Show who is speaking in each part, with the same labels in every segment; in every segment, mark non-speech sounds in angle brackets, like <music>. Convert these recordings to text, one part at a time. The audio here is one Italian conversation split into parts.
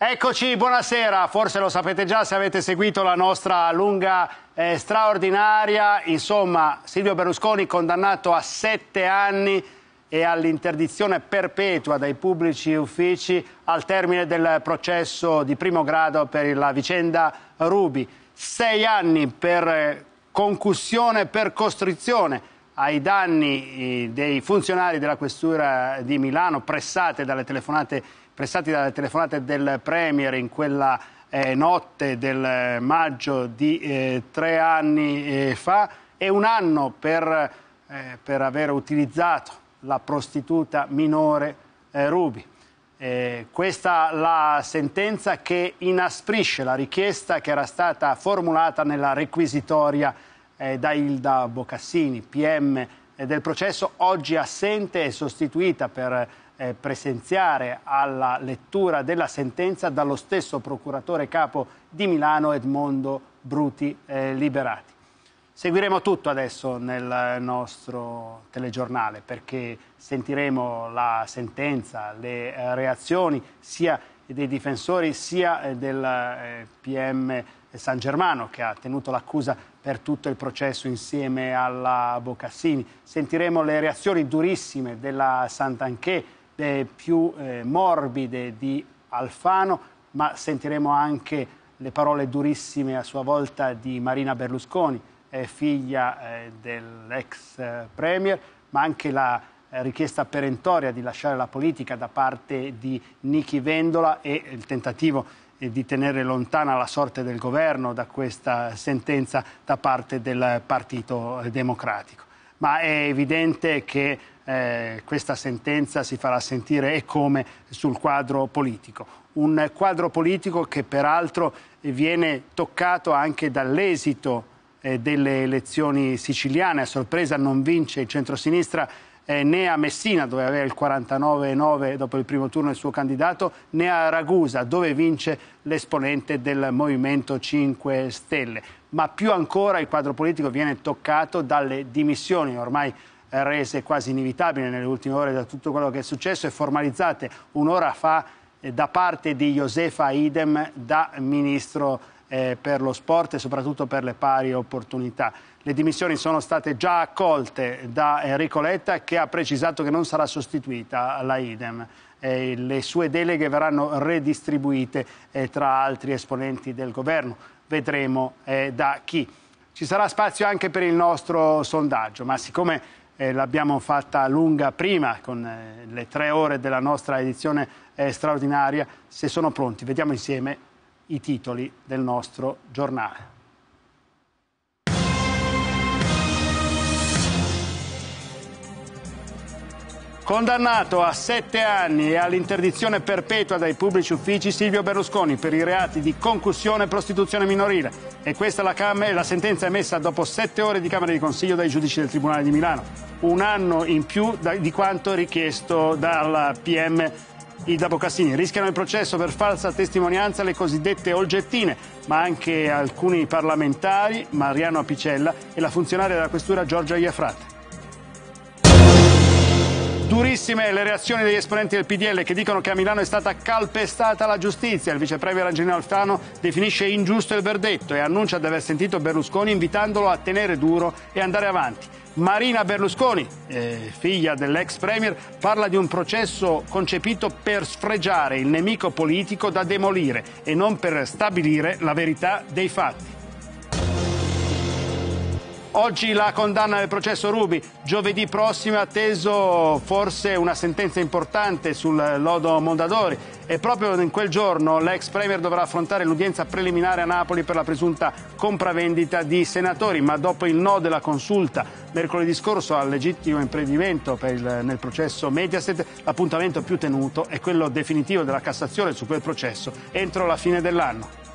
Speaker 1: Eccoci, buonasera. Forse lo sapete già se avete seguito la nostra lunga eh, straordinaria. Insomma, Silvio Berlusconi condannato a sette anni e all'interdizione perpetua dai pubblici uffici al termine del processo di primo grado per la vicenda Rubi. Sei anni per eh, concussione per costrizione ai danni eh, dei funzionari della Questura di Milano pressate dalle telefonate pressati dalle telefonate del Premier in quella eh, notte del maggio di eh, tre anni eh, fa e un anno per, eh, per, aver utilizzato la prostituta minore eh, Rubi. Eh, questa la sentenza che inasprisce la richiesta che era stata formulata nella requisitoria da Hilda Bocassini, PM del processo, oggi assente e sostituita per eh, presenziare alla lettura della sentenza dallo stesso procuratore capo di Milano Edmondo Bruti eh, Liberati. Seguiremo tutto adesso nel nostro telegiornale perché sentiremo la sentenza, le eh, reazioni sia dei difensori sia eh, del eh, PM San Germano che ha tenuto l'accusa per tutto il processo insieme alla Boccassini. Sentiremo le reazioni durissime della Sant'Anché eh, più eh, morbide di Alfano, ma sentiremo anche le parole durissime a sua volta di Marina Berlusconi, eh, figlia eh, dell'ex eh, Premier, ma anche la eh, richiesta perentoria di lasciare la politica da parte di Niki Vendola e il tentativo di tenere lontana la sorte del governo da questa sentenza da parte del Partito Democratico. Ma è evidente che eh, questa sentenza si farà sentire e come sul quadro politico. Un quadro politico che peraltro viene toccato anche dall'esito eh, delle elezioni siciliane. A sorpresa non vince il centrosinistra eh, né a Messina, dove aveva il 49-9 dopo il primo turno il suo candidato, né a Ragusa, dove vince l'esponente del Movimento 5 Stelle. Ma più ancora il quadro politico viene toccato dalle dimissioni ormai rese quasi inevitabili nelle ultime ore da tutto quello che è successo e formalizzate un'ora fa eh, da parte di Josefa Idem da ministro eh, per lo sport e soprattutto per le pari opportunità. Le dimissioni sono state già accolte da Enrico Letta che ha precisato che non sarà sostituita la Idem. le sue deleghe verranno redistribuite eh, tra altri esponenti del governo. Vedremo da chi. Ci sarà spazio anche per il nostro sondaggio, ma siccome eh, l'abbiamo fatta lunga prima con eh, le tre ore della nostra edizione eh, straordinaria. Se sono pronti, vediamo insieme i titoli del nostro giornale. Condannato a sette anni e all'interdizione perpetua dai pubblici uffici Silvio Berlusconi per i reati di concussione e prostituzione minorile. E questa la, cam- la sentenza emessa dopo sette ore di Camera di Consiglio dai giudici del Tribunale di Milano. Un anno in più da- di quanto richiesto dalla PM Ida Bocassini. Rischiano il processo per falsa testimonianza le cosiddette olgettine, ma anche alcuni parlamentari, Mariano Apicella e la funzionaria della questura Giorgia Iafrate. Durissime le reazioni degli esponenti del PDL che dicono che a Milano è stata calpestata la giustizia. Il vicepremier Angelino Alfano definisce ingiusto il verdetto e annuncia di aver sentito Berlusconi invitandolo a tenere duro e andare avanti. Marina Berlusconi, eh, figlia dell'ex premier, parla di un processo concepito per sfregiare il nemico politico da demolire e non per stabilire la verità dei fatti. Oggi la condanna del processo Rubi, giovedì prossimo è atteso forse una sentenza importante sul lodo Mondadori e proprio in quel giorno l'ex Premier dovrà affrontare l'udienza preliminare a Napoli per la presunta compravendita di senatori, ma dopo il no della consulta mercoledì scorso al legittimo impedimento nel processo Mediaset, l'appuntamento più tenuto è quello definitivo della Cassazione su quel processo entro la fine dell'anno.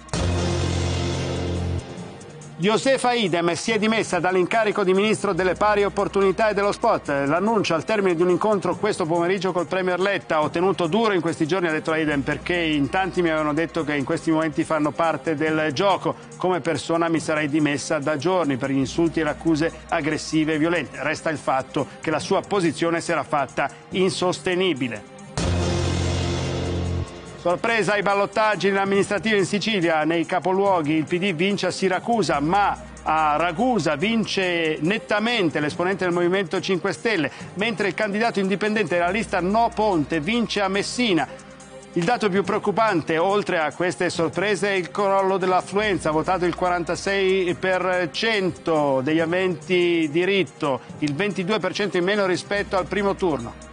Speaker 1: Josefa Idem si è dimessa dall'incarico di ministro delle pari opportunità e dello sport. L'annuncio al termine di un incontro questo pomeriggio col Premier Letta. Ho tenuto duro in questi giorni, ha detto la Idem, perché in tanti mi avevano detto che in questi momenti fanno parte del gioco. Come persona mi sarei dimessa da giorni per gli insulti e le accuse aggressive e violente. Resta il fatto che la sua posizione si era fatta insostenibile. Sorpresa ai ballottaggi amministrativi in Sicilia, nei capoluoghi il PD vince a Siracusa, ma a Ragusa vince nettamente l'esponente del Movimento 5 Stelle, mentre il candidato indipendente della lista No Ponte vince a Messina. Il dato più preoccupante, oltre a queste sorprese, è il crollo dell'affluenza, votato il 46% degli aventi diritto, il 22% in meno rispetto al primo turno.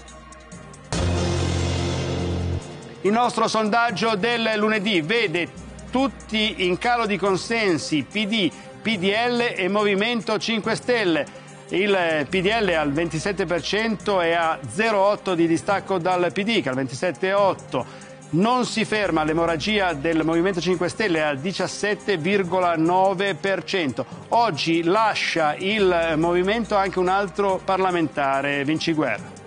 Speaker 1: Il nostro sondaggio del lunedì vede tutti in calo di consensi PD, PDL e Movimento 5 Stelle. Il eh, PDL è al 27% e a 0,8% di distacco dal PD che al 27,8%. Non si ferma l'emorragia del Movimento 5 Stelle al 17,9%. Oggi lascia il movimento anche un altro parlamentare, Vinci Guerra.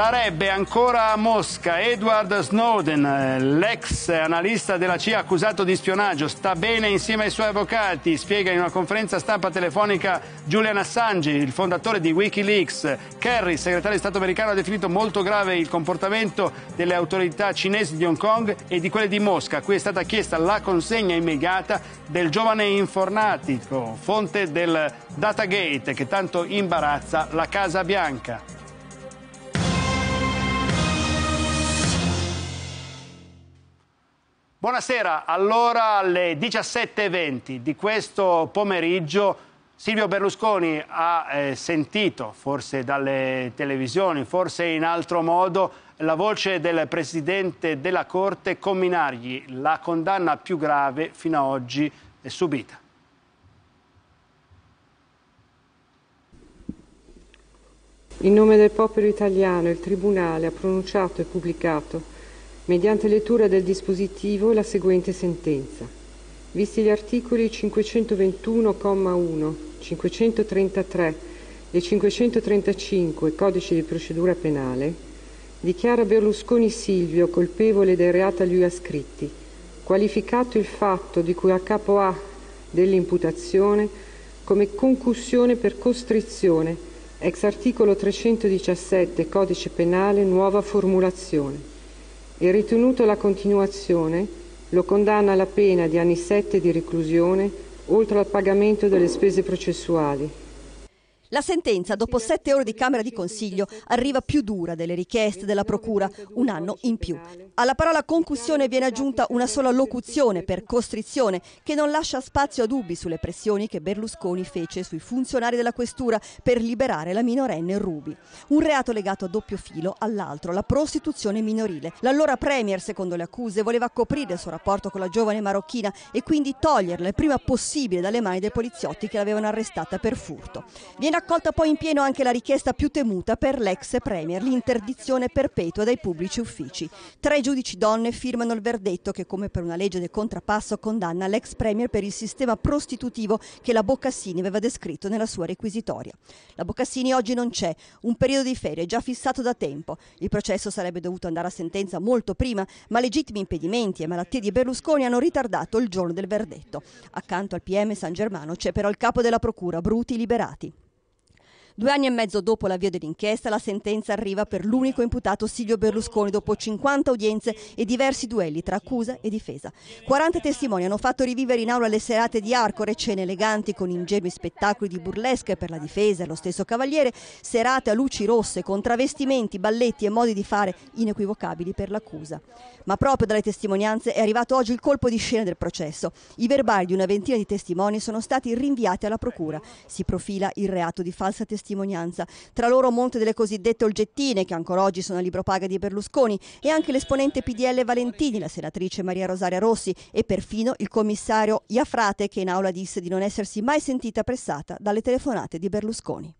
Speaker 1: Sarebbe ancora a Mosca Edward Snowden, eh, l'ex analista della CIA accusato di spionaggio, sta bene insieme ai suoi avvocati, spiega in una conferenza stampa telefonica Julian Assange, il fondatore di Wikileaks. Kerry, segretario di Stato americano, ha definito molto grave il comportamento delle autorità cinesi di Hong Kong e di quelle di Mosca, a cui è stata chiesta la consegna immediata del giovane informatico, fonte del Datagate che tanto imbarazza la Casa Bianca. Buonasera, allora alle 17.20 di questo pomeriggio Silvio Berlusconi ha eh, sentito, forse dalle televisioni, forse in altro modo, la voce del Presidente della Corte comminargli la condanna più grave fino ad oggi subita.
Speaker 2: In nome del popolo italiano il Tribunale ha pronunciato e pubblicato mediante lettura del dispositivo la seguente sentenza. Visti gli articoli 521,1, 533 e 535 Codice di procedura penale, dichiara Berlusconi Silvio colpevole dei reati a lui ascritti, qualificato il fatto di cui a capo A dell'imputazione come concussione per costrizione, ex articolo 317 Codice penale, nuova formulazione e ritenuto la continuazione, lo condanna alla pena di anni sette di reclusione, oltre al pagamento delle spese processuali.
Speaker 3: La sentenza, dopo sette ore di Camera di Consiglio, arriva più dura delle richieste della Procura, un anno in più. Alla parola concussione viene aggiunta una sola locuzione per costrizione, che non lascia spazio a dubbi sulle pressioni che Berlusconi fece sui funzionari della Questura per liberare la minorenne Ruby. Un reato legato a doppio filo all'altro, la prostituzione minorile. L'allora Premier, secondo le accuse, voleva coprire il suo rapporto con la giovane marocchina e quindi toglierla il prima possibile dalle mani dei poliziotti che l'avevano arrestata per furto. Viene accolta poi in pieno anche la richiesta più temuta per l'ex Premier, l'interdizione perpetua dai pubblici uffici. Tre giudici donne firmano il verdetto che, come per una legge del contrapasso, condanna l'ex Premier per il sistema prostitutivo che la Boccassini aveva descritto nella sua requisitoria. La Boccassini oggi non c'è, un periodo di ferie già fissato da tempo. Il processo sarebbe dovuto andare a sentenza molto prima, ma legittimi impedimenti e malattie di Berlusconi hanno ritardato il giorno del verdetto. Accanto al PM San Germano c'è però il capo della procura, Bruti Liberati. Due anni e mezzo dopo l'avvio dell'inchiesta, la sentenza arriva per l'unico imputato Silvio Berlusconi dopo 50 udienze e diversi duelli tra accusa e difesa. 40 testimoni hanno fatto rivivere in aula le serate di Arcore, cene eleganti con ingenui spettacoli di burlesque per la difesa e lo stesso Cavaliere, serate a luci rosse con travestimenti, balletti e modi di fare inequivocabili per l'accusa. Ma proprio dalle testimonianze è arrivato oggi il colpo di scena del processo. I verbali di una ventina di testimoni sono stati rinviati alla procura. Si profila il reato di falsa testimonianza testimonianza. Tra loro molte delle cosiddette oggettine, che ancora oggi sono a libro paga di Berlusconi, e anche l'esponente PDL Valentini, la senatrice Maria Rosaria Rossi e perfino il commissario Iafrate, che in aula disse di non essersi mai sentita pressata dalle telefonate di
Speaker 1: Berlusconi.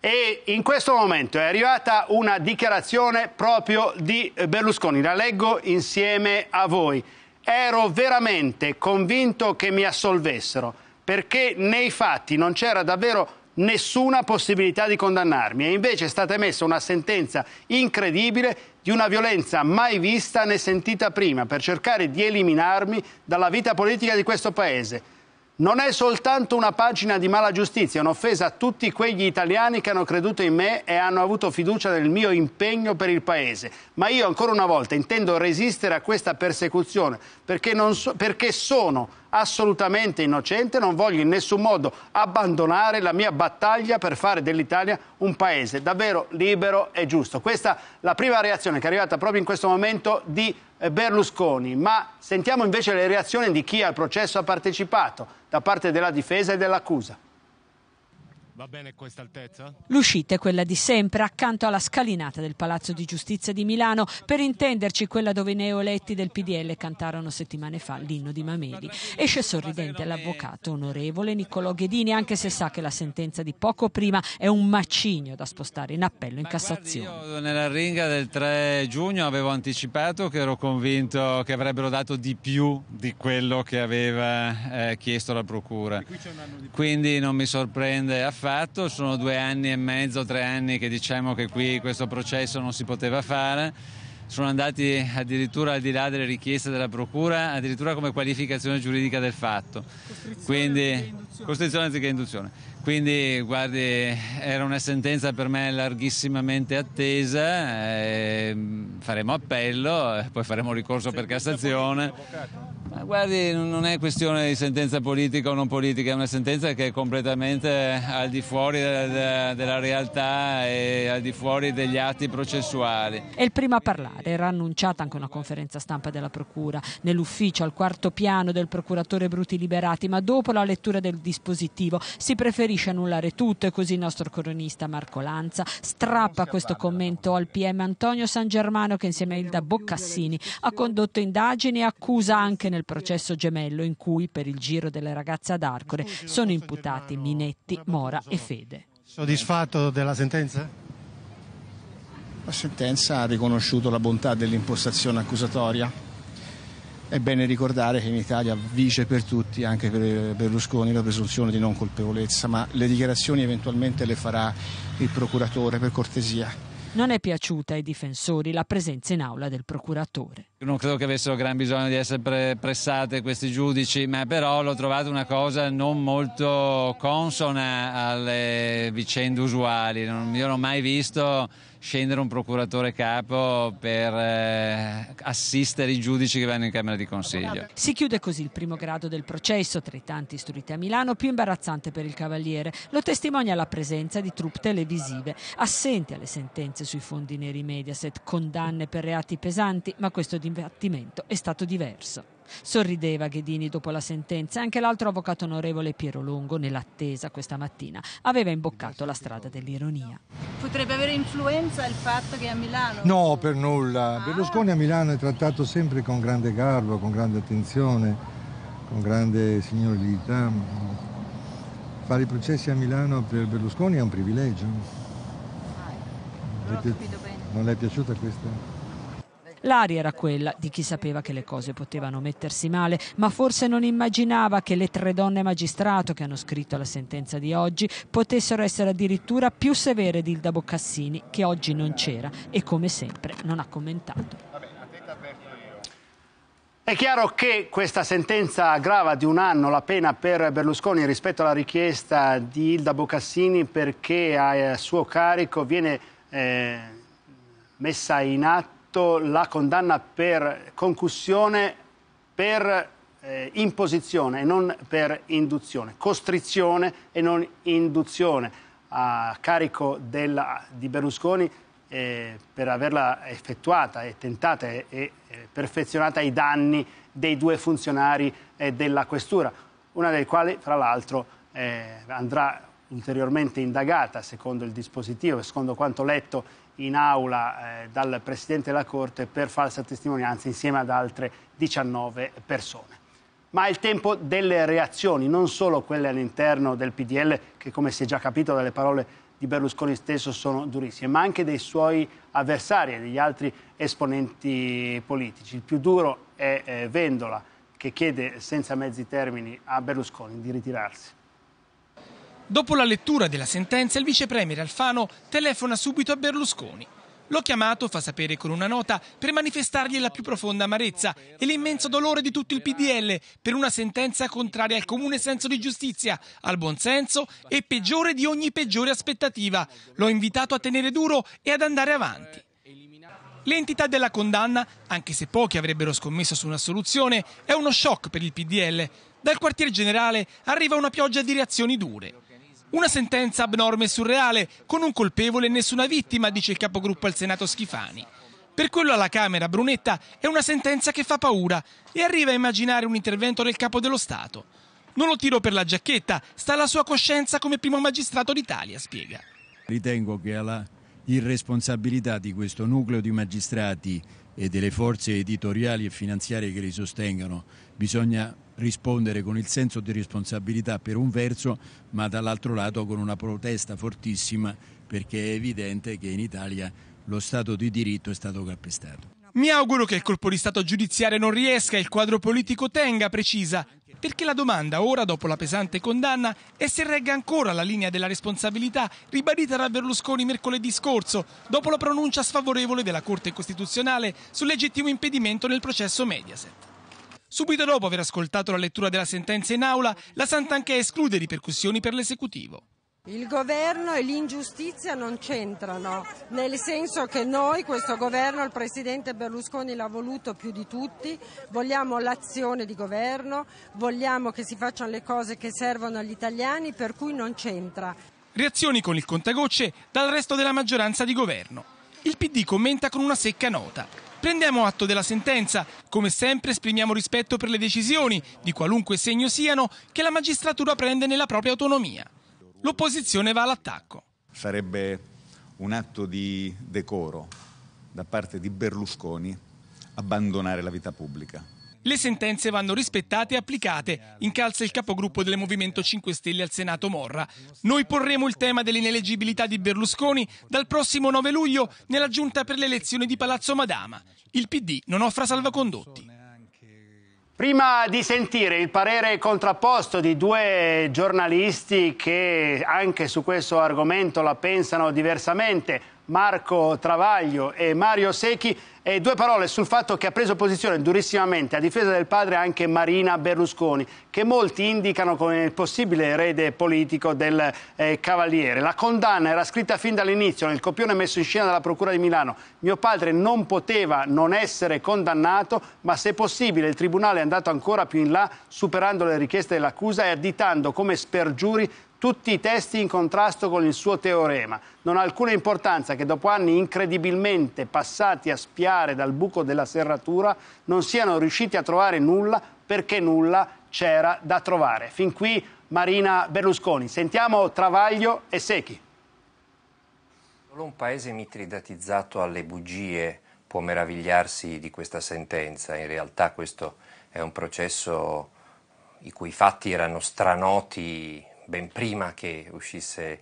Speaker 1: E in questo momento è arrivata una dichiarazione proprio di Berlusconi, la leggo insieme a voi. Ero veramente convinto che mi assolvessero, perché nei fatti non c'era davvero nessuna possibilità di condannarmi e invece è stata emessa una sentenza incredibile di una violenza mai vista né sentita prima per cercare di eliminarmi dalla vita politica di questo Paese. Non è soltanto una pagina di mala giustizia, è un'offesa a tutti quegli italiani che hanno creduto in me e hanno avuto fiducia nel mio impegno per il Paese. Ma io ancora una volta intendo resistere a questa persecuzione perché, so, perché sono assolutamente innocente, non voglio in nessun modo abbandonare la mia battaglia per fare dell'Italia un paese davvero libero e giusto. Questa è la prima reazione che è arrivata proprio in questo momento di eh, Berlusconi, ma sentiamo invece le reazioni di chi al processo ha partecipato da parte della difesa e dell'accusa.
Speaker 4: Va bene questa altezza?
Speaker 5: L'uscita è quella di sempre, accanto alla scalinata del Palazzo di Giustizia di Milano, per intenderci quella dove i neoletti del PDL cantarono settimane fa l'inno di Mameli. Esce sorridente l'avvocato onorevole Niccolò Ghedini, anche se sa che la sentenza di poco prima è un macigno da spostare in appello in Cassazione. Guardi,
Speaker 6: io nella ringa del 3 giugno avevo anticipato che ero convinto che avrebbero dato di più di quello che aveva eh, chiesto la Procura. Quindi non mi sorprende affatto fatto, sono due anni e mezzo, tre anni che diciamo che qui questo processo non si poteva fare, sono andati addirittura al di là delle richieste della Procura, addirittura come qualificazione giuridica del fatto. Costrizione Quindi, Costrizione anziché induzione. Quindi, guardi, era una sentenza per me larghissimamente attesa, ehm, faremo appello, eh, poi faremo ricorso per Cassazione. Ma guardi, non è questione di sentenza politica o non politica, è una sentenza che è completamente eh, al di fuori della, realtà e al di fuori degli atti processuali.
Speaker 5: È il primo a parlare, era annunciata anche una conferenza stampa della Procura nell'ufficio al quarto piano del procuratore Bruti Liberati, ma dopo la lettura del dispositivo si preferì preferisce annullare tutto e così il nostro cronista Marco Lanza strappa questo commento al PM Antonio San Germano che insieme a Ilda Boccassini ha condotto indagini e accusa anche nel processo gemello in cui per il giro della ragazza ad Arcore sono imputati Minetti, Mora e Fede.
Speaker 6: Soddisfatto della sentenza? La
Speaker 1: sentenza ha riconosciuto la bontà dell'impostazione accusatoria è bene ricordare che in Italia vige per tutti, anche per Berlusconi, la presunzione di non colpevolezza, ma
Speaker 6: le dichiarazioni eventualmente le farà il procuratore per cortesia.
Speaker 5: Non è piaciuta ai difensori la presenza in aula del procuratore.
Speaker 6: Non credo che avessero gran bisogno di essere pressate questi giudici, ma però l'ho trovato una cosa non molto consona alle vicende usuali. io non ho mai visto scendere un procuratore capo per eh, assistere i giudici che vanno in Camera di Consiglio. Si
Speaker 5: chiude così il primo grado del processo, tra i tanti istruiti a Milano, più imbarazzante per il Cavaliere. Lo testimonia la presenza di truppe televisive, assenti alle sentenze sui fondi neri Mediaset, condanne per reati pesanti, ma questo dibattimento è stato diverso. Sorrideva Ghedini dopo la sentenza. Anche l'altro avvocato onorevole Piero Longo, nell'attesa questa mattina, aveva imboccato la strada dell'ironia.
Speaker 7: Potrebbe avere influenza il fatto che a Milano...
Speaker 8: No, per nulla. Ah. Berlusconi a Milano è trattato sempre con grande garbo, con grande attenzione, con grande signorilità. Fare i processi a Milano per Berlusconi è un privilegio. Ah, non, non le è piaciuta questa?
Speaker 5: L'aria era quella di chi sapeva che le cose potevano mettersi male, ma forse non immaginava che le tre donne magistrato che hanno scritto la sentenza di oggi potessero essere addirittura più severe di Ilda Boccassini, che oggi non c'era e come sempre non ha commentato.
Speaker 1: È chiaro che questa sentenza aggrava di un anno la pena per Berlusconi rispetto alla richiesta di Ilda Boccassini perché a suo carico viene eh, messa in atto fatto la condanna per concussione per eh, imposizione e non per induzione, costrizione e non induzione a carico della, di Berlusconi eh, per averla effettuata e tentata e, e, eh, perfezionata ai danni dei due funzionari eh, della Questura, una dei quali fra l'altro eh, andrà ulteriormente indagata secondo il dispositivo, secondo quanto letto in aula eh, dal Presidente della Corte per falsa testimonianza insieme ad altre 19 persone. Ma è il tempo delle reazioni, non solo quelle all'interno del PDL, che come si è già capito dalle parole di Berlusconi stesso sono durissime, ma anche dei suoi avversari e degli altri esponenti politici. Il più duro è eh, Vendola, che chiede senza mezzi termini a Berlusconi di ritirarsi. Dopo la
Speaker 4: lettura della sentenza, il vicepremier Alfano telefona subito a Berlusconi. L'ho chiamato, fa sapere con una nota, per manifestargli la più profonda amarezza e l'immenso dolore di tutto il PDL per una sentenza contraria al comune senso di giustizia, al buonsenso e peggiore di ogni peggiore aspettativa. L'ho invitato a tenere duro e ad andare avanti. L'entità della condanna, anche se pochi avrebbero scommesso su una soluzione, è uno shock per il PDL. Dal quartier generale arriva una pioggia di reazioni dure. Una sentenza abnorme e surreale, con un colpevole e nessuna vittima, dice il capogruppo al Senato Schifani. Per quello alla Camera, Brunetta, è una sentenza che fa paura e arriva a immaginare un intervento del capo dello Stato. Non lo tiro per la giacchetta, sta alla sua coscienza come primo magistrato d'Italia, spiega.
Speaker 1: Ritengo che alla irresponsabilità di questo nucleo di magistrati e delle forze editoriali e finanziarie che li sostengono bisogna rispondere con il senso di responsabilità per un verso, ma dall'altro lato con una protesta fortissima perché è evidente che in Italia lo Stato di diritto è stato calpestato.
Speaker 4: Mi auguro che il colpo di Stato giudiziario non riesca e il quadro politico tenga, precisa, perché la domanda ora, dopo la pesante condanna, è se regga ancora la linea della responsabilità ribadita da Berlusconi mercoledì scorso, dopo la pronuncia sfavorevole della Corte Costituzionale sul legittimo impedimento nel processo Mediaset. Subito dopo aver ascoltato la lettura della sentenza in aula, la Sant'Anchè esclude ripercussioni per l'esecutivo.
Speaker 2: Il governo e l'ingiustizia non c'entrano, nel senso che noi, questo governo, il Presidente Berlusconi l'ha voluto più di tutti, vogliamo l'azione di governo, vogliamo che si facciano le cose che servono agli italiani, per cui non c'entra.
Speaker 4: Reazioni con il contagocce dal resto della maggioranza di governo. Il PD commenta con una secca nota. Prendiamo atto della sentenza. Come sempre esprimiamo rispetto per le decisioni, di qualunque segno siano, che la magistratura prende nella propria autonomia.
Speaker 6: L'opposizione va all'attacco. Sarebbe un atto di decoro da parte di Berlusconi abbandonare la vita pubblica.
Speaker 4: Le sentenze vanno rispettate e applicate, incalza il capogruppo del Movimento 5 Stelle al Senato Morra. Noi porremo il tema dell'ineleggibilità di Berlusconi dal prossimo 9 luglio nella giunta per le elezioni di Palazzo Madama. Il PD non offra salvacondotti.
Speaker 1: Prima di sentire il parere contrapposto di due giornalisti che anche su questo argomento la pensano diversamente, Marco Travaglio e Mario Secchi. E due parole sul fatto che ha preso posizione durissimamente a difesa del padre anche Marina Berlusconi, che molti indicano come il possibile erede politico del eh, Cavaliere. La condanna era scritta fin dall'inizio nel copione messo in scena dalla Procura di Milano. Mio padre non poteva non essere condannato, ma se possibile il Tribunale è andato ancora più in là, superando le richieste dell'accusa e additando come spergiuri tutti i testi in contrasto con il suo teorema. Non ha alcuna importanza che dopo anni incredibilmente passati a spiare dal buco della serratura non siano riusciti a trovare nulla perché nulla c'era da trovare. Fin qui Marina Berlusconi. Sentiamo Travaglio e Secchi.
Speaker 9: Solo un paese mitridatizzato alle bugie può meravigliarsi di questa sentenza. In realtà questo è un processo i cui fatti erano stranoti ben prima che uscisse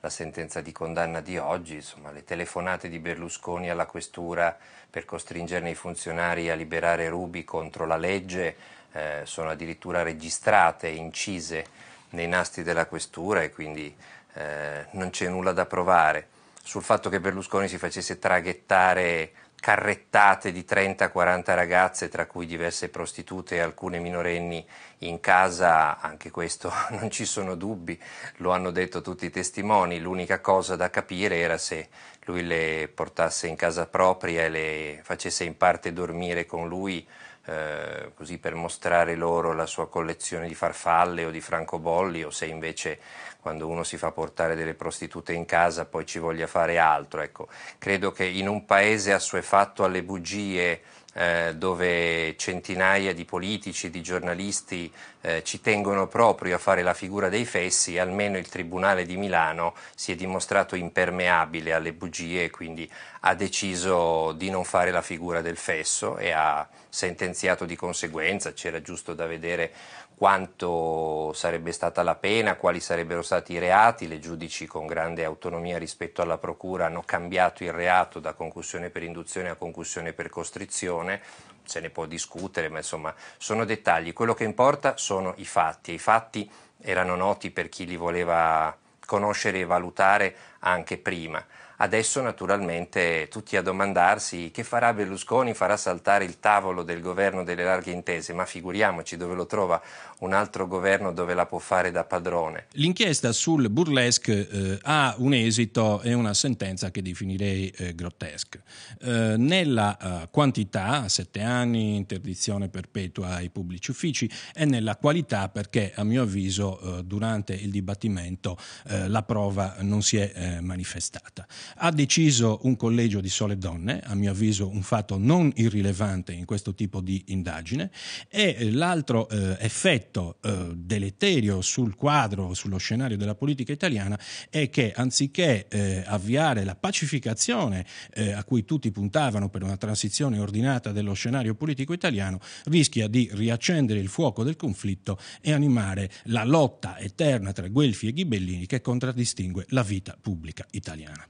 Speaker 9: la sentenza di condanna di oggi, insomma, le telefonate di Berlusconi alla questura per costringerne i funzionari a liberare Rubi contro la legge eh, sono addirittura registrate incise nei nastri della questura e quindi eh, non c'è nulla da provare. Sul fatto che Berlusconi si facesse traghettare carrettate di 30-40 ragazze, tra cui diverse prostitute e alcune minorenni in casa, anche questo <laughs> non ci sono dubbi, lo hanno detto tutti i testimoni, l'unica cosa da capire era se lui le portasse in casa propria e le facesse in parte dormire con lui eh, così per mostrare loro la sua collezione di farfalle o di francobolli o se invece quando uno si fa portare delle prostitute in casa poi ci voglia fare altro. Ecco, credo che in un paese assuefatto alle bugie eh, dove centinaia di politici, di giornalisti eh, ci tengono proprio a fare la figura dei fessi, almeno il Tribunale di Milano si è dimostrato impermeabile alle bugie e quindi ha deciso di non fare la figura del fesso e ha sentenziato di conseguenza, c'era giusto da vedere quanto sarebbe stata la pena, quali sarebbero stati i reati. Le giudici con grande autonomia rispetto alla procura hanno cambiato il reato da concussione per induzione a concussione per costrizione. Se ne può discutere, ma insomma sono dettagli. Quello che importa sono i fatti e i fatti erano noti per chi li voleva conoscere e valutare anche prima. Adesso naturalmente tutti a domandarsi che farà Berlusconi, farà saltare il tavolo del governo delle larghe intese, ma figuriamoci dove lo trova un altro governo dove la può fare da padrone.
Speaker 4: L'inchiesta sul burlesque eh, ha un esito e una sentenza che definirei eh, grottesca. Eh, nella eh, quantità, sette anni, interdizione perpetua ai pubblici uffici, e nella qualità perché a mio avviso eh, durante il dibattimento eh, la prova non si è manifestata. Ha deciso un collegio di sole donne, a mio avviso un fatto non irrilevante in questo tipo di indagine, e eh, l'altro eh, effetto eh, deleterio sul quadro, sullo scenario della politica italiana è che anziché eh, avviare la pacificazione eh, a cui tutti puntavano per una transizione ordinata dello scenario politico italiano, rischia di riaccendere il fuoco del conflitto e animare la lotta eterna tra Guelfi e Ghibellini che contraddistingue la vita pubblica italiana.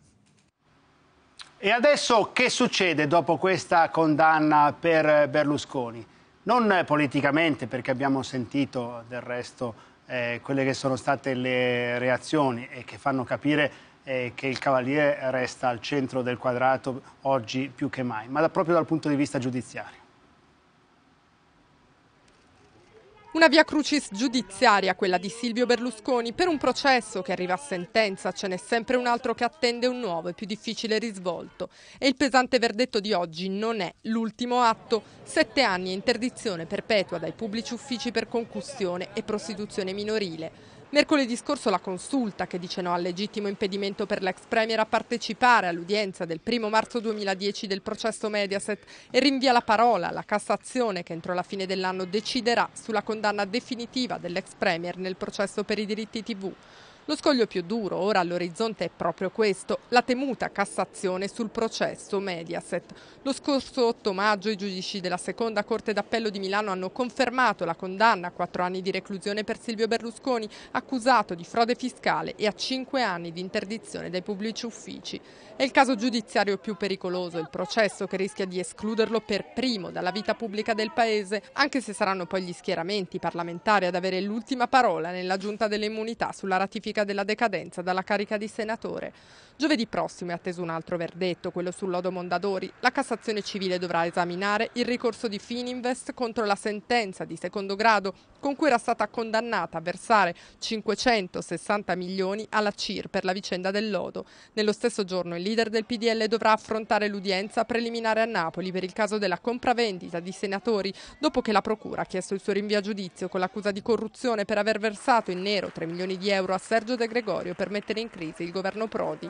Speaker 1: E adesso che succede dopo questa condanna per Berlusconi? Non politicamente, perché abbiamo sentito del resto eh, quelle che sono state le reazioni e che fanno capire eh, che il Cavaliere resta al centro del quadrato oggi più che mai, ma da, proprio dal punto di vista giudiziario.
Speaker 2: Una via crucis giudiziaria, quella di Silvio Berlusconi. Per un processo che arriva a sentenza ce n'è sempre un altro che attende un nuovo e più difficile risvolto. E il pesante verdetto di oggi non è l'ultimo atto. Sette anni e interdizione perpetua dai pubblici uffici per concussione e prostituzione minorile. Mercoledì scorso la consulta, che dice no al legittimo impedimento per l'ex Premier a partecipare all'udienza del 1 marzo 2010 del processo Mediaset e rinvia la parola alla Cassazione che entro la fine dell'anno deciderà sulla condanna definitiva dell'ex Premier nel processo per i diritti TV. Lo scoglio più duro ora all'orizzonte è proprio questo, la temuta Cassazione sul processo Mediaset. Lo scorso 8 maggio i giudici della seconda Corte d'Appello di Milano hanno confermato la condanna a 4 anni di reclusione per Silvio Berlusconi, accusato di frode fiscale e a 5 anni di interdizione dai pubblici uffici. È il caso giudiziario più pericoloso, il processo che rischia di escluderlo per primo dalla vita pubblica del Paese, anche se saranno poi gli schieramenti parlamentari ad avere l'ultima parola nella giunta delle immunità sulla ratifica della decadenza dalla carica di senatore. Giovedì prossimo è atteso un altro verdetto, quello sul lodo Mondadori. La Cassazione civile dovrà esaminare il ricorso di Fininvest contro la sentenza di secondo grado con cui era stata condannata a versare 560 milioni alla CIR per la vicenda del lodo. Nello stesso giorno il leader del PDL dovrà affrontare l'udienza preliminare a Napoli per il caso della compravendita di senatori dopo che la Procura ha chiesto il suo rinvio a giudizio con l'accusa di corruzione per aver versato in nero 3 milioni di euro a Sergio De Gregorio per mettere in crisi il governo Prodi.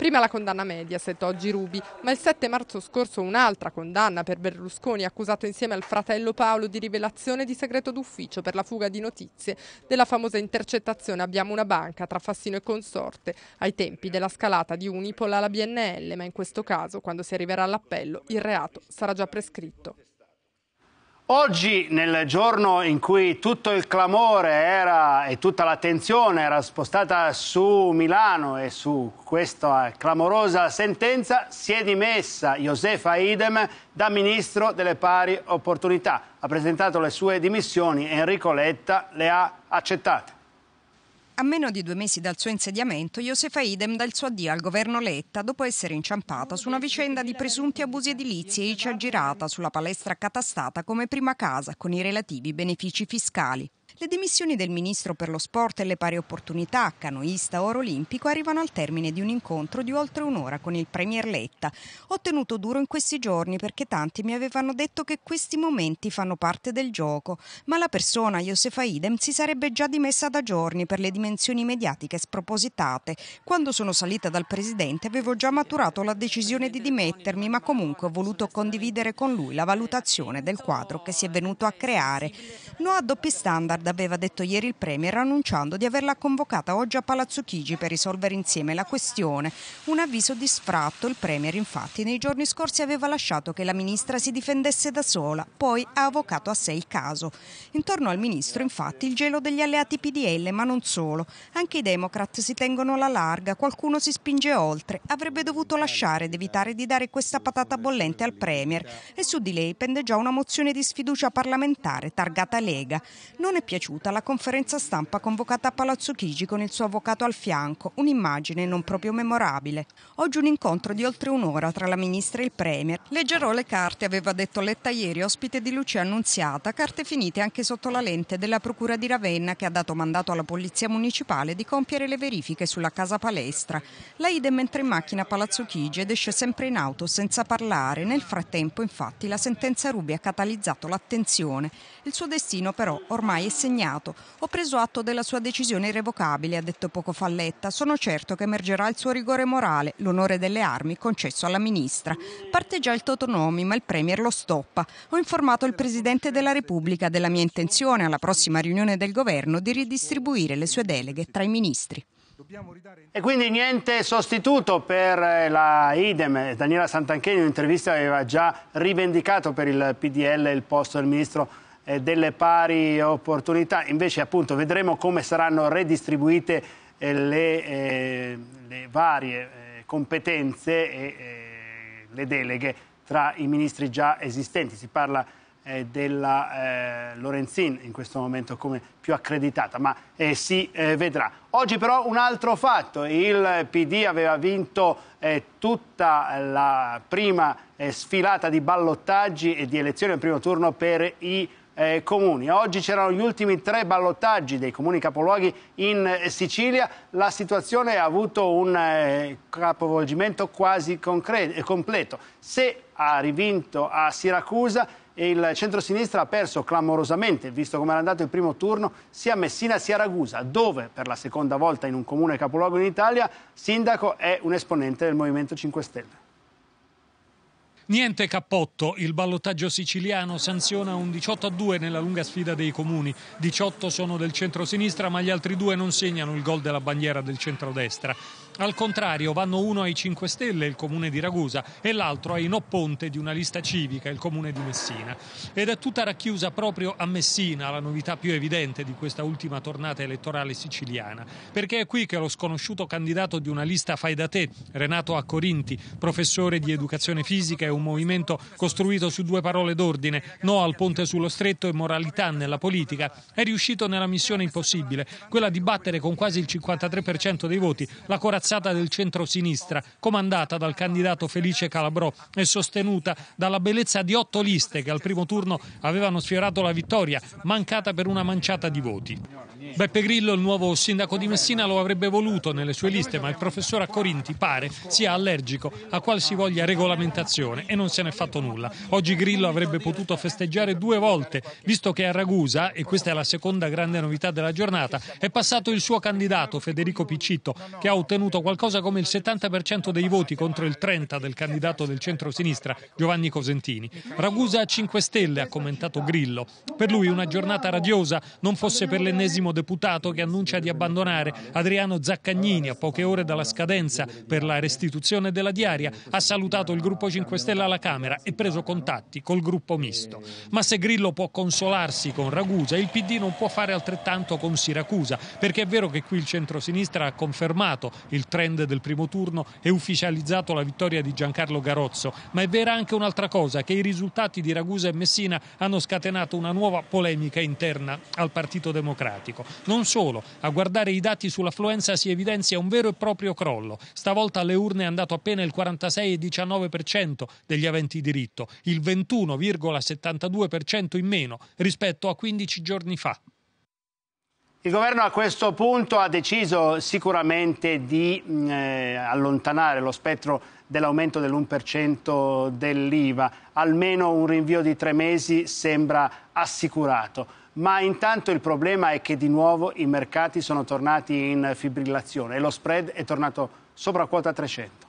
Speaker 2: Prima la condanna Mediaset, oggi Rubi, ma il 7 marzo scorso un'altra condanna per Berlusconi, accusato insieme al fratello Paolo di rivelazione di segreto d'ufficio per la fuga di notizie della famosa intercettazione Abbiamo una banca tra Fassino e consorte, ai tempi della scalata di Unipol alla BNL, ma in questo caso, quando si arriverà all'appello, il reato sarà già prescritto.
Speaker 1: Oggi, nel giorno in cui tutto il clamore era, e tutta l'attenzione era spostata su Milano e su questa clamorosa sentenza, si è dimessa Josefa Idem da Ministro delle Pari Opportunità. Ha presentato le sue dimissioni e Enrico Letta le ha accettate.
Speaker 10: A meno di due mesi dal suo insediamento, Josefa Idem dà il suo addio al governo Letta dopo essere inciampata su una vicenda di presunti abusi edilizi e ci ha aggirata sulla palestra catastata come prima casa con i relativi benefici fiscali. Le dimissioni del ministro per lo sport e le pari opportunità, canoista oro olimpico, arrivano al termine di un incontro di oltre un'ora con il premier Letta. Ho tenuto duro in questi giorni perché tanti mi avevano detto che questi momenti fanno parte del gioco, ma la persona Josefa Idem si sarebbe già dimessa da giorni per le dimensioni mediatiche spropositate. Quando sono salita dal presidente avevo già maturato la decisione di dimettermi, ma comunque ho voluto condividere con lui la valutazione del quadro che si è venuto a creare. No a doppi standard aveva detto ieri il Premier annunciando di averla convocata oggi a Palazzo Chigi per risolvere insieme la questione. Un avviso di sfratto, il Premier infatti nei giorni scorsi aveva lasciato che la ministra si difendesse da sola, poi ha avvocato a sé il caso. Intorno al ministro infatti il gelo degli alleati PDL, ma non solo. Anche i Democrat si tengono alla larga, qualcuno si spinge oltre, avrebbe dovuto lasciare ed evitare di dare questa patata bollente al Premier e su di lei pende già una mozione di sfiducia parlamentare targata Lega. Non è piaciuto piaciuta la conferenza stampa convocata a Palazzo Chigi con il suo avvocato al fianco, un'immagine non proprio memorabile. Oggi un incontro di oltre un'ora tra la ministra e il premier. Leggerò le carte, aveva detto Letta ieri, ospite di Lucia Annunziata, carte finite anche sotto la lente della procura di Ravenna che ha dato mandato alla polizia municipale di compiere le verifiche sulla casa palestra. La ide mentre in macchina a Palazzo Chigi ed esce sempre in auto senza parlare. Nel frattempo infatti la sentenza Rubi ha catalizzato l'attenzione. Il suo destino però ormai è assegnato. Ho preso atto della sua decisione irrevocabile, ha detto poco falletta. Sono certo che emergerà il suo rigore morale, l'onore delle armi concesso alla ministra. Parte già il Totonomi, ma il Premier lo stoppa. Ho informato il Presidente della Repubblica della mia intenzione alla prossima riunione del governo di ridistribuire le sue deleghe tra i ministri.
Speaker 1: E quindi niente sostituto per eh, la idem. Daniela Santanchè in un'intervista aveva già rivendicato per il PDL il posto del ministro eh, delle pari opportunità, invece appunto vedremo come saranno redistribuite eh, le, eh, le varie competenze e le deleghe tra i ministri già esistenti. Si parla eh, della eh, Lorenzin in questo momento come più accreditata, ma eh, si vedrà. Oggi però un altro fatto, il PD aveva vinto tutta la prima sfilata di ballottaggi e di elezioni al primo turno per i eh, comuni. Oggi c'erano gli ultimi tre ballottaggi dei comuni capoluoghi in eh, Sicilia. La situazione ha avuto un eh, capovolgimento quasi eh, completo. Se ha rivinto a Siracusa il centrosinistra ha perso clamorosamente, visto come era andato il primo turno, sia Messina sia Ragusa, dove per la seconda volta in un comune capoluogo in Italia, sindaco è un esponente del Movimento 5 Stelle.
Speaker 8: Niente cappotto, il ballottaggio siciliano sanziona un 18 a 2 nella lunga sfida dei comuni. 18 sono del centro-sinistra, ma gli altri due non segnano il gol della bandiera del centro-destra. Al contrario vanno uno ai 5 Stelle, il comune di Ragusa, e l'altro ai No Ponte di una lista civica, il comune di Messina. Ed è tutta racchiusa proprio a Messina la novità più evidente di questa ultima tornata elettorale siciliana, perché è qui che lo sconosciuto candidato di una lista fai da te, Renato Accorinti, professore di educazione fisica e un movimento costruito su due parole d'ordine, no al ponte sullo stretto e moralità nella politica, è riuscito nella missione impossibile, quella di battere con quasi il 53% dei voti la corazza piazzata del centro-sinistra, comandata dal candidato Felice Calabrò e sostenuta dalla bellezza di otto liste che al primo turno avevano sfiorato la vittoria, mancata per una manciata di voti. Beppe Grillo, il nuovo sindaco di Messina, lo avrebbe voluto nelle sue liste, ma il professore a Corinti pare sia allergico a qualsivoglia regolamentazione e non se n'è fatto nulla. Oggi Grillo avrebbe potuto festeggiare due volte, visto che a Ragusa, e questa è la seconda grande novità della giornata, è passato il suo candidato Federico Piccitto, che ha ottenuto qualcosa come il 70% dei voti contro il 30% del candidato del centro-sinistra Giovanni Cosentini. Ragusa a 5 stelle, ha commentato Grillo. Per lui una giornata radiosa, non fosse per l'ennesimo eurodeputato che annuncia di abbandonare, Adriano Zaccagnini, a poche ore dalla scadenza per la restituzione della diaria, ha salutato il gruppo 5 Stelle alla Camera e preso contatti col gruppo misto. Ma se Grillo può consolarsi con Ragusa, il PD non può fare altrettanto con Siracusa, perché è vero che qui il centrosinistra ha confermato il trend del primo turno e ufficializzato la vittoria di Giancarlo Garozzo, ma è vera anche un'altra cosa, che i risultati di Ragusa e Messina hanno scatenato una nuova polemica interna al Partito Democratico. Non solo, a guardare i dati sull'affluenza si evidenzia un vero e proprio crollo. Stavolta alle urne è andato appena il 46,19% degli aventi diritto, il 21,72% in meno rispetto a 15 giorni fa.
Speaker 1: Il governo a questo punto ha deciso sicuramente di mm, eh, allontanare lo spettro dell'aumento dell'1% dell'IVA, almeno un rinvio di tre mesi sembra assicurato ma intanto il problema è che di nuovo i mercati sono tornati in fibrillazione e lo spread è tornato sopra quota 300.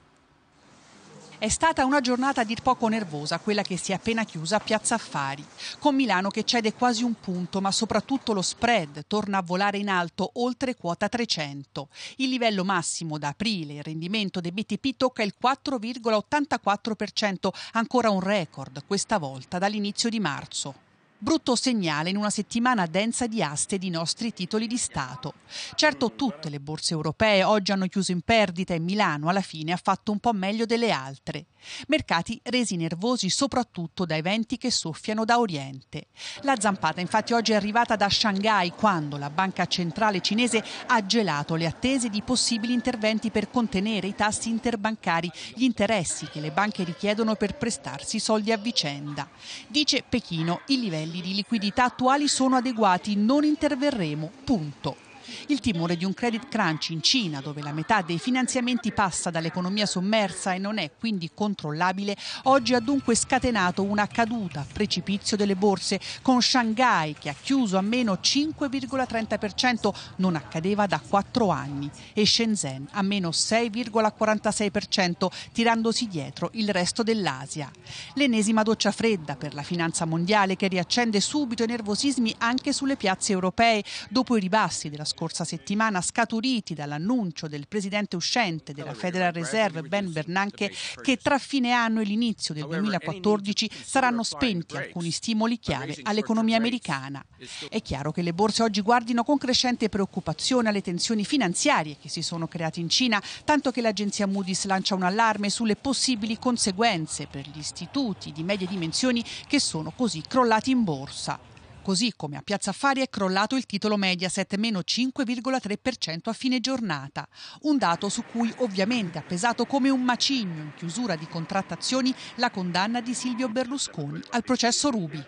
Speaker 7: È stata una giornata a dir poco nervosa, quella che si è appena chiusa a Piazza Affari, con Milano che cede quasi un punto, ma soprattutto lo spread torna a volare in alto oltre quota 300. Il livello massimo da aprile, il rendimento dei BTP tocca il 4,84%, ancora un record, questa volta dall'inizio di marzo. Brutto segnale in una settimana densa di aste di nostri titoli di Stato. Certo tutte le borse europee oggi hanno chiuso in perdita e Milano alla fine ha fatto un po' meglio delle altre. Mercati resi nervosi soprattutto dai venti che soffiano da Oriente. La zampata infatti oggi è arrivata da Shanghai quando la banca centrale cinese ha gelato le attese di possibili interventi per contenere i tassi interbancari, gli interessi che le banche richiedono per prestarsi soldi a vicenda. Dice Pechino i livelli livelli di liquidità attuali sono adeguati, non interverremo. Punto. Il timore di un credit crunch in Cina, dove la metà dei finanziamenti passa dall'economia sommersa e non è quindi controllabile, oggi ha dunque scatenato una caduta a precipizio delle borse, con Shanghai che ha chiuso a meno 5,30%, non accadeva da 4 anni, e Shenzhen a meno 6,46%, tirandosi dietro il resto dell'Asia. L'ennesima doccia fredda per la finanza mondiale che riaccende subito i nervosismi anche sulle piazze europee, dopo i ribassi della scorsa scorsa settimana scaturiti dall'annuncio del presidente uscente della Federal Reserve Ben Bernanke che tra fine anno e l'inizio del 2014 saranno spenti alcuni stimoli chiave all'economia americana. È chiaro che le borse oggi guardino con crescente preoccupazione alle tensioni finanziarie che si sono create in Cina, tanto che l'agenzia Moody's lancia un allarme sulle possibili conseguenze per gli istituti di medie dimensioni che sono così crollati in borsa. Così come a Piazza Affari è crollato il titolo Mediaset meno 5,3% a fine giornata, un dato su cui ovviamente ha pesato come un macigno in chiusura di contrattazioni la condanna di Silvio Berlusconi al processo Rubi.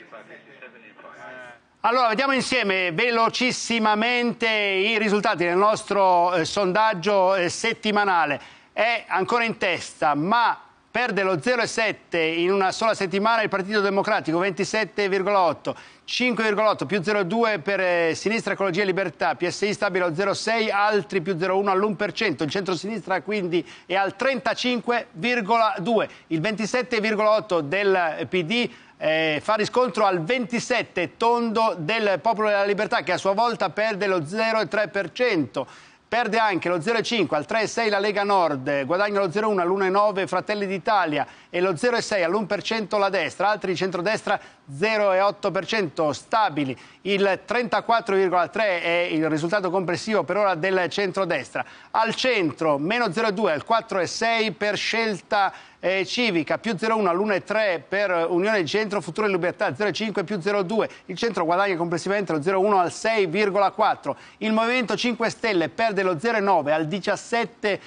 Speaker 1: Allora, vediamo insieme velocissimamente i risultati del nostro eh, sondaggio eh, settimanale. È ancora in testa, ma perde lo 0,7 in una sola settimana il Partito Democratico, 27,8, 5,8 più 0,2 per eh, Sinistra Ecologia e Libertà, PSI stabile allo 0,6, altri più 0,1 all'1%, il centro-sinistra quindi è al 35,2, il 27,8 del PD eh, fa riscontro al 27 tondo del Popolo della Libertà che a sua volta perde lo 0,3%. Perde anche lo 0,5 al 3,6 la Lega Nord, guadagna lo 0,1 all'1,9 Fratelli d'Italia e lo 0,6 all'1% la destra. Altri centrodestra 0,8% stabili, il 34,3% è il risultato complessivo per ora del centrodestra, al centro meno 0,2 al 4,6 per scelta eh, civica, più 0,1 all'1,3 per Unione Centro Futuro e Libertà, 0,5 più 0,2, il centro guadagna complessivamente lo 0,1 al 6,4, il Movimento 5 Stelle perde lo 0,9 al 17,9,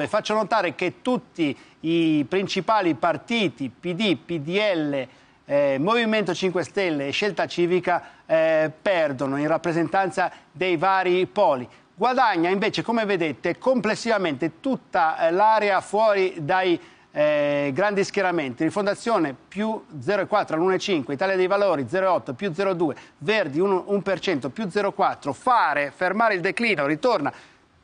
Speaker 1: eh, eh, faccio notare che tutti i principali partiti PD, PDL, eh, Movimento 5 Stelle e Scelta Civica eh, perdono in rappresentanza dei vari poli. Guadagna invece, come vedete, complessivamente tutta eh, l'area fuori dai eh, grandi schieramenti. Rifondazione più 0,4 all'1,5, Italia dei Valori 0,8 più 0,2, Verdi 1%, 1% più 0,4, Fare, fermare il declino, ritorna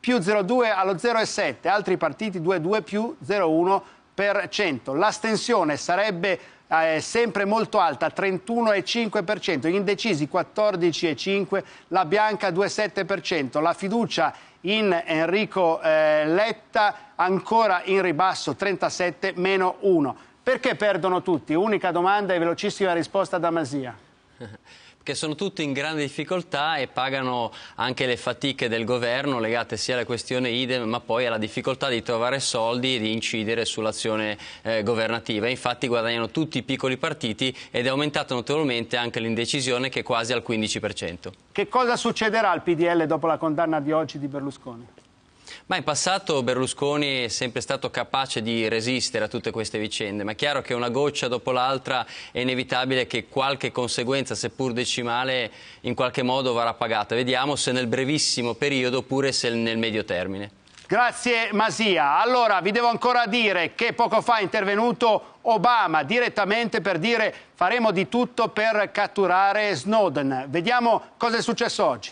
Speaker 1: più 0,2 allo 0,7, altri partiti 2,2 più 0,1%. L'astensione sarebbe eh, sempre molto alta, 31,5%, gli indecisi 14,5%, la bianca 2,7%, la fiducia in Enrico eh, Letta ancora in ribasso 37 meno 1. Perché perdono tutti? Unica domanda e velocissima risposta da Masia.
Speaker 9: <laughs> che sono tutti in grande difficoltà e pagano anche le fatiche del governo legate sia alla questione idem ma poi alla difficoltà di trovare soldi e di incidere sull'azione eh, governativa. Infatti guadagnano tutti i piccoli partiti ed è aumentata notevolmente anche l'indecisione che è quasi al 15%.
Speaker 1: Che cosa succederà al PDL dopo la condanna di oggi di Berlusconi?
Speaker 9: Ma in passato Berlusconi è sempre stato capace di resistere a tutte queste vicende, ma è chiaro che una goccia dopo l'altra è inevitabile che qualche conseguenza, seppur decimale, in qualche modo varrà pagata. Vediamo se nel brevissimo periodo oppure se nel medio termine.
Speaker 1: Grazie Masia. Allora, vi devo ancora dire che poco fa è intervenuto Obama direttamente per dire faremo di tutto per catturare Snowden. Vediamo cosa è successo oggi.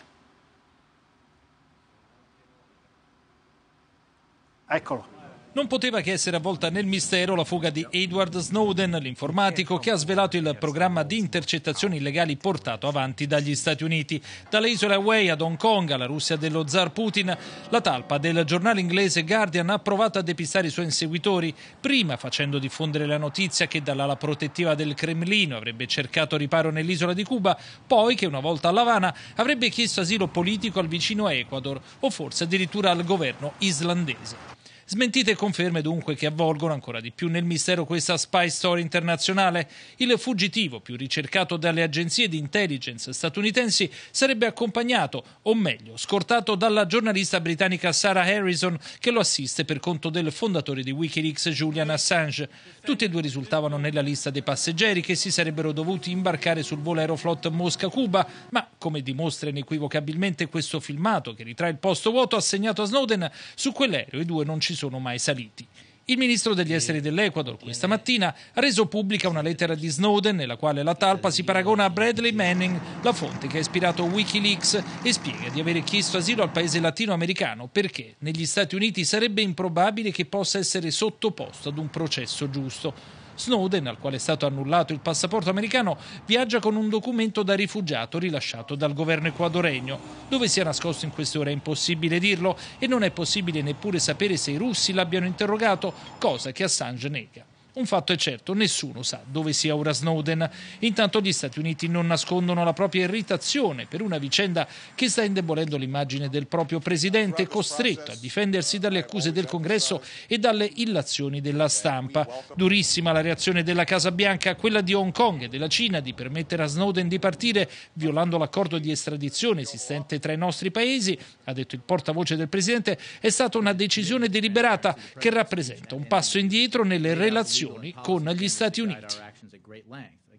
Speaker 11: Eccolo. Non poteva che essere avvolta nel mistero la fuga di Edward Snowden, l'informatico che ha svelato il programma di intercettazioni illegali portato avanti dagli Stati Uniti. Dalle isole Hawaii ad Hong Kong alla Russia dello zar Putin, la talpa del giornale inglese Guardian ha provato a depistare i suoi inseguitori, prima facendo diffondere la notizia che dall'ala protettiva del Cremlino avrebbe cercato riparo nell'isola di Cuba, poi che una volta a Lavana avrebbe chiesto asilo politico al vicino Ecuador o forse addirittura al governo islandese. Smentite e conferme dunque che avvolgono ancora di più nel mistero questa spy story internazionale. Il fuggitivo, più ricercato dalle agenzie di intelligence statunitensi, sarebbe accompagnato, o meglio, scortato dalla giornalista britannica Sarah Harrison che lo assiste per conto del fondatore di Wikileaks Julian Assange. Tutti e due risultavano nella lista dei passeggeri che si sarebbero dovuti imbarcare sul volo Aeroflot Mosca-Cuba, ma come dimostra inequivocabilmente questo filmato che ritrae il posto vuoto assegnato a Snowden, su quell'aereo i due non ci sono sono mai saliti. Il ministro degli esteri dell'Ecuador questa mattina ha reso pubblica una lettera di Snowden nella quale la talpa si paragona a Bradley Manning, la fonte che ha ispirato Wikileaks, e spiega di aver chiesto asilo al paese latinoamericano perché negli Stati Uniti sarebbe improbabile che possa essere sottoposto ad un processo giusto. Snowden, al quale è stato annullato il passaporto americano, viaggia con un documento da rifugiato rilasciato dal governo ecuadoregno. Dove sia nascosto in queste ore è impossibile dirlo e non è possibile neppure sapere se i russi l'abbiano interrogato, cosa che Assange nega. Un fatto è certo, nessuno sa dove sia ora Snowden. Intanto gli Stati Uniti non nascondono la propria irritazione per una vicenda che sta indebolendo l'immagine del proprio presidente, costretto a difendersi dalle accuse del Congresso e dalle illazioni della stampa. Durissima la reazione della Casa Bianca a quella di Hong Kong e della Cina di permettere a Snowden di partire violando l'accordo di estradizione esistente tra i nostri paesi, ha detto il portavoce del presidente, è stata una decisione deliberata che rappresenta un passo indietro nelle relazioni relazioni con gli Stati Uniti.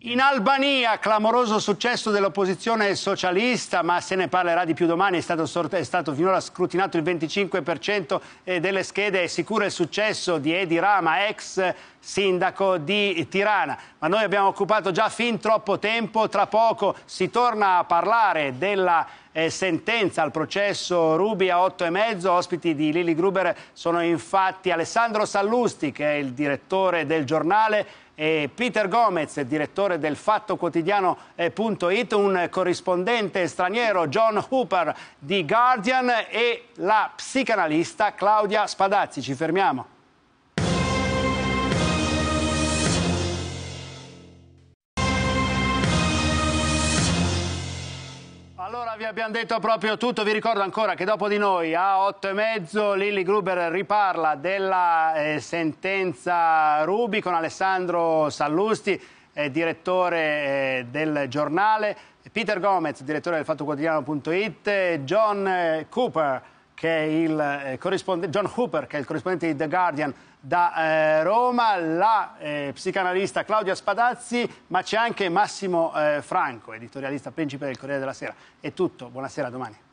Speaker 1: In Albania, clamoroso successo dell'opposizione socialista, ma se ne parlerà di più domani, è stato, sort- è stato finora scrutinato il 25% eh, delle schede, è sicuro il successo di Edi Rama, ex sindaco di Tirana. Ma noi abbiamo occupato già fin troppo tempo, tra poco si torna a parlare della eh, sentenza al processo Rubi a 8 e mezzo. Ospiti di Lili Gruber sono infatti Alessandro Sallusti, che è il direttore del giornale, e Peter Gomez, direttore del Fatto Quotidiano.it, un corrispondente straniero, John Hooper di Guardian e la psicanalista Claudia Spadazzi. Ci fermiamo. vi abbiamo detto proprio tutto, vi ricordo ancora che dopo di noi a 8 e mezzo Lilli Gruber riparla della eh, sentenza Rubi con Alessandro Sallusti, eh, direttore eh, del giornale, Peter Gomez, direttore del fattoquotidiano.it, John eh, Cooper, che eh, John Hooper, che è il corrispondente di The Guardian, da eh, Roma, la eh, psicanalista Claudia Spadazzi, ma c'è anche Massimo eh, Franco, editorialista principe del Corriere della Sera. È tutto, buonasera domani.